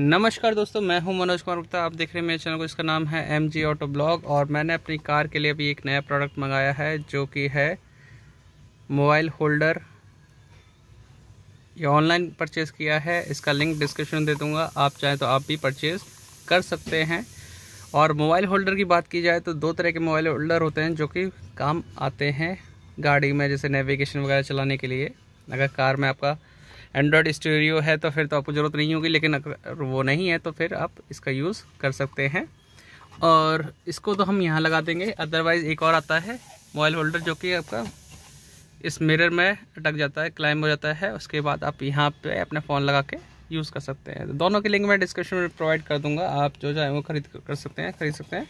नमस्कार दोस्तों मैं हूं मनोज कुमार गुप्ता आप देख रहे हैं मेरे चैनल को इसका नाम है एम जी ऑटो ब्लॉग और मैंने अपनी कार के लिए अभी एक नया प्रोडक्ट मंगाया है जो कि है मोबाइल होल्डर ये ऑनलाइन परचेज़ किया है इसका लिंक डिस्क्रिप्शन दे दूंगा आप चाहें तो आप भी परचेज़ कर सकते हैं और मोबाइल होल्डर की बात की जाए तो दो तरह के मोबाइल होल्डर होते हैं जो कि काम आते हैं गाड़ी में जैसे नेविगेशन वगैरह चलाने के लिए अगर कार में आपका एंड्रॉयड स्टूडियो है तो फिर तो आपको ज़रूरत नहीं होगी लेकिन अगर वो नहीं है तो फिर आप इसका यूज़ कर सकते हैं और इसको तो हम यहाँ लगा देंगे अदरवाइज़ एक और आता है मोबाइल होल्डर जो कि आपका इस मिरर में अटक जाता है क्लाइम हो जाता है उसके बाद आप यहाँ पे अपना फ़ोन लगा के यूज़ कर सकते हैं दोनों के लिंक मैं डिस्क्रिप्शन में प्रोवाइड कर दूंगा आप जो चाहें वो खरीद कर सकते हैं खरीद सकते हैं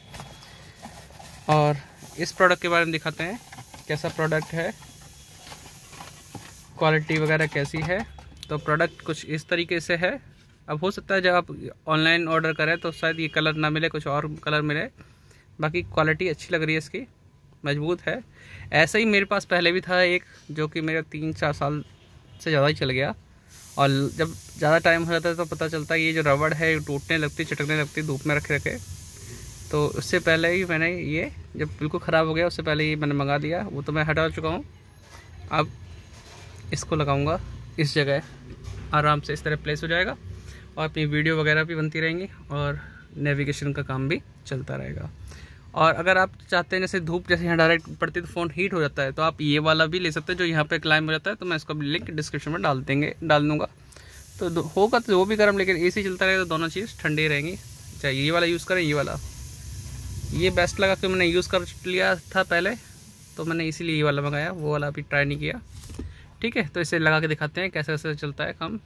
और इस प्रोडक्ट के बारे में दिखाते हैं कैसा प्रोडक्ट है क्वालिटी वगैरह कैसी है तो प्रोडक्ट कुछ इस तरीके से है अब हो सकता है जब आप ऑनलाइन ऑर्डर करें तो शायद ये कलर ना मिले कुछ और कलर मिले बाकी क्वालिटी अच्छी लग रही है इसकी मजबूत है ऐसा ही मेरे पास पहले भी था एक जो कि मेरा तीन चार साल से ज़्यादा ही चल गया और जब ज़्यादा टाइम हो जाता है तो पता चलता है ये जो रबड़ है ये टूटने लगती चटकने लगती धूप में रखे रखे तो उससे पहले ही मैंने ये जब बिल्कुल ख़राब हो गया उससे पहले ये मैंने मंगा दिया वो तो मैं हटा चुका हूँ अब इसको लगाऊंगा इस जगह आराम से इस तरह प्लेस हो जाएगा और अपनी वीडियो वगैरह भी बनती रहेंगी और नेविगेशन का काम भी चलता रहेगा और अगर आप चाहते हैं जैसे धूप जैसे यहाँ डायरेक्ट पड़ती तो फ़ोन हीट हो जाता है तो आप ये वाला भी ले सकते हैं जो यहाँ पे क्लाइम हो जाता है तो मैं इसका लिंक डिस्क्रिप्शन में डाल देंगे डाल दूँगा तो होगा तो वो भी गर्म लेकिन ए चलता रहेगा तो दोनों चीज़ ठंडी रहेंगी चाहे ये वाला यूज़ करें ये वाला ये बेस्ट लगा कि मैंने यूज़ कर लिया था पहले तो मैंने इसीलिए ये वाला मंगाया वो वाला अभी ट्राई नहीं किया ठीक है तो इसे लगा के दिखाते हैं कैसे कैसे चलता है काम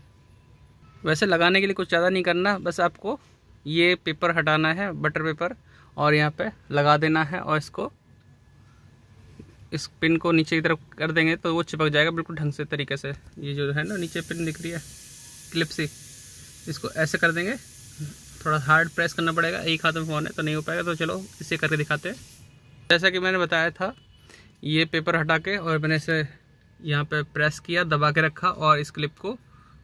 वैसे लगाने के लिए कुछ ज़्यादा नहीं करना बस आपको ये पेपर हटाना है बटर पेपर और यहाँ पे लगा देना है और इसको इस पिन को नीचे की तरफ कर देंगे तो वो चिपक जाएगा बिल्कुल ढंग से तरीके से ये जो है ना नीचे पिन दिख रही है क्लिप सी इसको ऐसे कर देंगे थोड़ा हार्ड प्रेस करना पड़ेगा एक हाथ में फ़ोन है तो नहीं हो पाएगा तो चलो इसे करके दिखाते हैं जैसा कि मैंने बताया था ये पेपर हटा के और मैंने इसे यहाँ पे प्रेस किया दबा के रखा और इस क्लिप को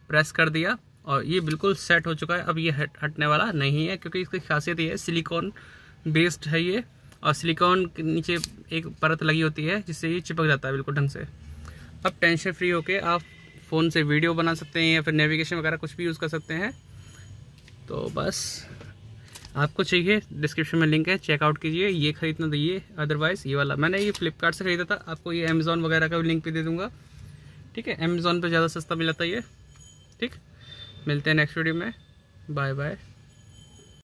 प्रेस कर दिया और ये बिल्कुल सेट हो चुका है अब ये हट हटने वाला नहीं है क्योंकि इसकी खासियत ये है सिलिकॉन बेस्ड है ये और सिलिकॉन के नीचे एक परत लगी होती है जिससे ये चिपक जाता है बिल्कुल ढंग से अब टेंशन फ्री होके आप फ़ोन से वीडियो बना सकते हैं या फिर नेविगेशन वगैरह कुछ भी यूज़ कर सकते हैं तो बस आपको चाहिए डिस्क्रिप्शन में लिंक है चेकआउट कीजिए ये खरीदना तो ये अदरवाइज़ ये वाला मैंने ये फ्लिपकार्ट से खरीदा था आपको ये अमेज़ोन वगैरह का भी लिंक भी दे दूँगा ठीक है अमेज़ोन पर ज़्यादा सस्ता मिला था ये ठीक मिलते हैं नेक्स्ट वीडियो में बाय बाय